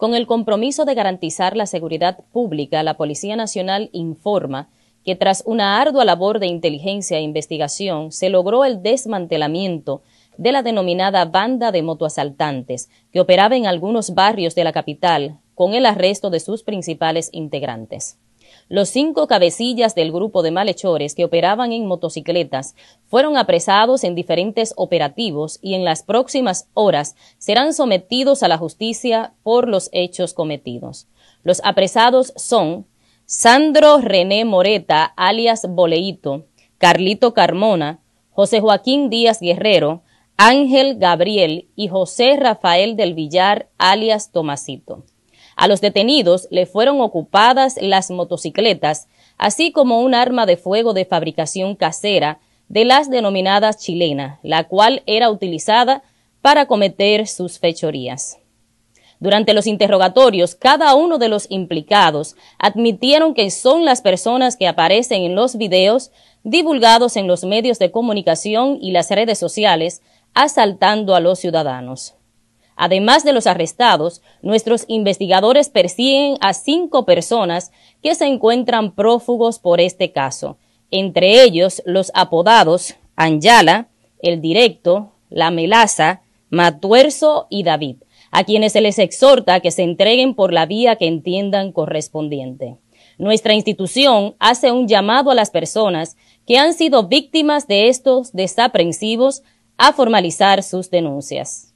Con el compromiso de garantizar la seguridad pública, la Policía Nacional informa que tras una ardua labor de inteligencia e investigación se logró el desmantelamiento de la denominada banda de motoasaltantes que operaba en algunos barrios de la capital con el arresto de sus principales integrantes. Los cinco cabecillas del grupo de malhechores que operaban en motocicletas fueron apresados en diferentes operativos y en las próximas horas serán sometidos a la justicia por los hechos cometidos. Los apresados son Sandro René Moreta, alias Boleito, Carlito Carmona, José Joaquín Díaz Guerrero, Ángel Gabriel y José Rafael del Villar, alias Tomasito. A los detenidos le fueron ocupadas las motocicletas, así como un arma de fuego de fabricación casera de las denominadas chilena, la cual era utilizada para cometer sus fechorías. Durante los interrogatorios, cada uno de los implicados admitieron que son las personas que aparecen en los videos divulgados en los medios de comunicación y las redes sociales, asaltando a los ciudadanos. Además de los arrestados, nuestros investigadores persiguen a cinco personas que se encuentran prófugos por este caso, entre ellos los apodados Anjala, El Directo, La Melaza, Matuerzo y David, a quienes se les exhorta que se entreguen por la vía que entiendan correspondiente. Nuestra institución hace un llamado a las personas que han sido víctimas de estos desaprensivos a formalizar sus denuncias.